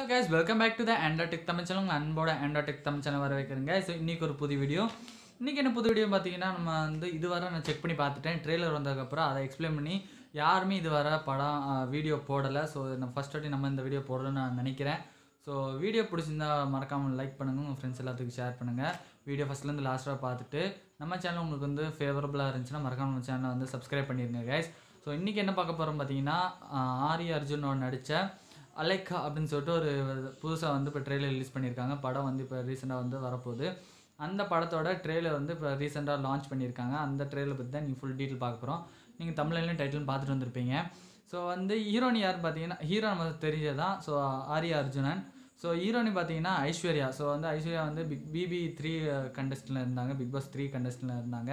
hello guys welcome back to the android tech Tamil channel உங்கள் அன்போட Android tech Tamil channel வர வைக்கிறேங்க ஸோ இன்றைக்கி ஒரு புது வீடியோ இன்றைக்கி என்ன புது வீடியோ பார்த்தீங்கன்னா நம்ம வந்து இதுவரை நான் செக் பண்ணி பார்த்துட்டேன் ட்ரெய்லர் வந்ததுக்கப்புறம் அதை எக்ஸ்பிளைன் பண்ணி யாருமே இதுவரை படம் வீடியோ போடலை ஸோ நம்ம ஃபஸ்ட் வாட்டி நம்ம இந்த வீடியோ போடலன்னு நான் நினைக்கிறேன் ஸோ வீடியோ பிடிச்சிருந்தா மறக்காமல் லைக் பண்ணுங்கள் உங்கள் ஃப்ரெண்ட்ஸ் எல்லாத்துக்கும் ஷேர் பண்ணுங்கள் வீடியோ ஃபஸ்ட்லேருந்து லாஸ்ட்டாக பார்த்துட்டு நம்ம சேனல் உங்களுக்கு வந்து ஃபேவரபுளாக இருந்துச்சுன்னா மறக்காமல் சேனலை வந்து சப்ஸ்கிரைப் பண்ணிடுங்க கேஸ் ஸோ இன்றைக்கி என்ன பார்க்க போகிறோம் பார்த்தீங்கன்னா ஆரி அர்ஜுனோட நடித்த அலைக்கா அப்படின்னு சொல்லிட்டு ஒரு புதுசாக வந்து இப்போ ட்ரெய்லர் ரிலீஸ் பண்ணியிருக்காங்க படம் வந்து இப்போ ரீசெண்டாக வந்து வரப்போகுது அந்த படத்தோட ட்ரெய்லர் வந்து இப்போ ரீசெண்டாக லான்ச் பண்ணியிருக்காங்க அந்த ட்ரெய்லர் பற்றி தான் நீங்கள் ஃபுல் டீட்டெயில் பார்க்க போகிறோம் நீங்கள் தமிழ்லையும் டைட்டிலும் பார்த்துட்டு வந்திருப்பீங்க ஸோ வந்து ஹீரோனி யார் பார்த்தீங்கன்னா ஹீரோ நம்ம தெரிஞ்சதான் ஸோ ஆரிய அர்ஜுனன் ஸோ ஹீரோனி பார்த்தீங்கன்னா ஐஸ்வர்யா ஸோ வந்து ஐஸ்வர்யா வந்து பிக் பிபி த்ரீ கண்டஸ்டில் இருந்தாங்க பிக் பாஸ் த்ரீ கண்டஸ்டில் இருந்தாங்க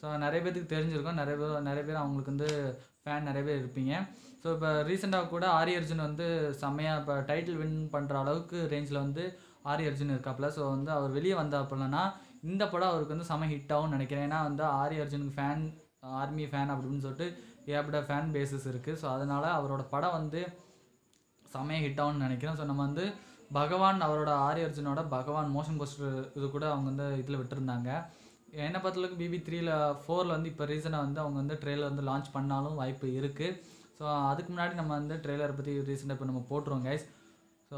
ஸோ நிறைய பேருக்கு தெரிஞ்சிருக்கும் நிறைய பேர் நிறைய பேர் அவங்களுக்கு வந்து ஃபேன் நிறைய பேர் இருப்பீங்க ஸோ இப்போ ரீசெண்டாக கூட ஆரி அர்ஜுன் வந்து செம்மையாக இப்போ டைட்டில் வின் பண்ணுற அளவுக்கு ரேஞ்சில் வந்து ஆரி அர்ஜுன் இருக்காப்புல ஸோ வந்து அவர் வெளியே வந்த அப்பலன்னா இந்த படம் அவருக்கு வந்து செம ஹிட் ஆகும் நினைக்கிறேன் ஏன்னா வந்து ஆரி அர்ஜுனுக்கு ஃபேன் ஆர்மி ஃபேன் அப்படின்னு சொல்லிட்டு ஏப்பட ஃபேன் பேஸஸ் இருக்குது ஸோ அதனால் அவரோட படம் வந்து செம்மையாக ஹிட் ஆகும்னு நினைக்கிறேன் ஸோ நம்ம வந்து பகவான் அவரோட ஆரி அர்ஜுனோட பகவான் மோஷன் போஸ்டர் இது கூட அவங்க வந்து இதில் விட்டுருந்தாங்க என்னை பொறுத்தளவுக்கு பிபி த்ரீல ஃபோரில் வந்து இப்போ ரீசனாக வந்து அவங்க வந்து ட்ரெயிலர் வந்து லான்ச் பண்ணாலும் வாய்ப்பு இருக்குது ஸோ அதுக்கு முன்னாடி நம்ம வந்து ட்ரெய்லரை பற்றி ரீசெண்டாக இப்போ நம்ம போட்டுருவோம் கைஸ் ஸோ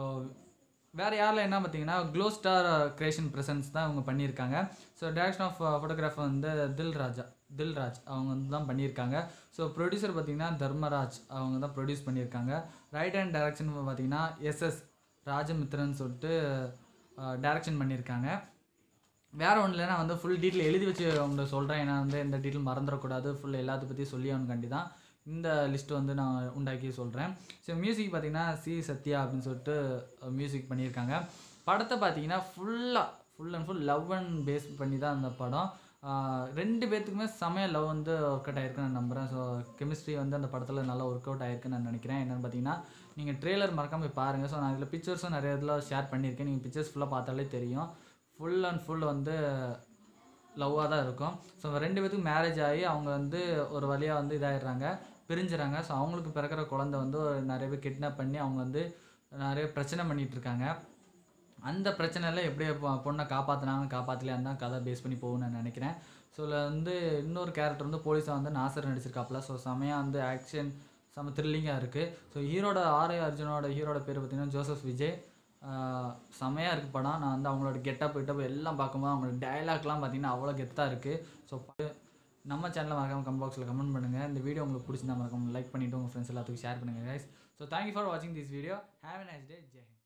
வேறு யாரில் என்ன பார்த்தீங்கன்னா க்ளோ ஸ்டார் கிரியேஷன் ப்ரெசன்ஸ் தான் அவங்க பண்ணியிருக்காங்க ஸோ டேரக்ஷன் ஆஃப் ஃபோட்டோகிராஃபர் வந்து தில் ராஜா தில் ராஜ் அவங்க வந்து தான் பண்ணியிருக்காங்க ஸோ ப்ரொடியூசர் பார்த்திங்கன்னா தர்மராஜ் அவங்க தான் ப்ரொடியூஸ் பண்ணியிருக்காங்க ரைட் ஹேண்ட் டேரக்ஷன் பார்த்திங்கன்னா எஸ்எஸ் ராஜமித்ரன் சொல்லிட்டு டேரக்ஷன் uh, பண்ணியிருக்காங்க வேறு ஒன்றுல நான் வந்து ஃபுல் டீட்டெயில் எழுதி வச்சு உங்களுக்கு சொல்கிறேன் ஏன்னா வந்து இந்த டீட்டெயில் மறந்துடக்கூடாது ஃபுல் எல்லாத்த பற்றி சொல்லி அவனுக்காண்டி தான் இந்த லிஸ்ட் வந்து நான் உண்டாக்கி சொல்கிறேன் ஸோ மியூசிக் பார்த்தீங்கன்னா சி சத்யா அப்படின்னு சொல்லிட்டு மியூசிக் பண்ணியிருக்காங்க படத்தை பார்த்தீங்கன்னா ஃபுல்லாக full and full love and பேஸ் பண்ணி தான் அந்த படம் ரெண்டு பேர்த்துக்குமே சமய லவ் வந்து ஒர்க் அவுட் ஆகிருக்குன்னு நான் நம்புகிறேன் ஸோ கெமிஸ்ட்ரி வந்து அந்த படத்தில் நல்லா ஒர்க் அவுட் ஆகிருக்குன்னு நான் நினைக்கிறேன் என்னென்னு பார்த்தீங்கன்னா நீங்கள் ட்ரெய்லர் மறக்காமல் போய் பாருங்கள் ஸோ நான் இதில் பிக்சர்ஸும் நிறைய இதில் ஷேர் பண்ணியிருக்கேன் நீங்கள் பிக்சர்ஸ் ஃபுல்லாக பார்த்தாலே தெரியும் ஃபுல் அண்ட் ஃபுல் வந்து லவ்வாக தான் இருக்கும் ஸோ ரெண்டு பேருக்கும் மேரேஜ் ஆகி அவங்க வந்து ஒரு வழியாக வந்து இதாகிடுறாங்க பிரிஞ்சுறாங்க ஸோ அவங்களுக்கு பிறக்கிற குழந்த வந்து ஒரு நிறைய பேர் கிட்னாப் பண்ணி அவங்க வந்து நிறைய பிரச்சனை பண்ணிகிட்டு இருக்காங்க அந்த பிரச்சனையில் எப்படி பொண்ணை காப்பாற்றினாங்க காப்பாற்றலையான் தான் கதை பேஸ் பண்ணி போகணும்னு நான் நினைக்கிறேன் ஸோ இதில் வந்து இன்னொரு கேரக்டர் வந்து போலீஸாக வந்து நாசர் நடிச்சிருக்காப்புல ஸோ செமையாக வந்து ஆக்ஷன் செம த்ரில்லிங்காக இருக்குது ஸோ ஹீரோட ஆர்ஏ அர்ஜுனோட ஹீரோட பேர் பார்த்திங்கன்னா ஜோசப் விஜய் செமையாக இருக்குது படம் நான் வந்து அவங்களோட கெட்டப் கெட்டப் எல்லாம் பார்க்கும்போது அவங்களோட டைலாக்லாம் பார்த்தீங்கன்னா அவ்வளோ கெத்தாக இருக்குது ஸோ நம்ம சேனலில் மறக்காமல் கமெண்ட் பாக்ஸில் கமெண்ட் பண்ணுங்கள் இந்த வீடியோ உங்களுக்கு பிடிச்சிருந்தா மறக்காமல் லைக் பண்ணிவிட்டு உங்கள் ஃப்ரெண்ட்ஸ் எல்லாத்துக்கும் ஷேர் பண்ணுங்கள் கைஸ் ஸோ தேங்க்யூ ஃபார் வாட்சிங் this video have a nice day Jai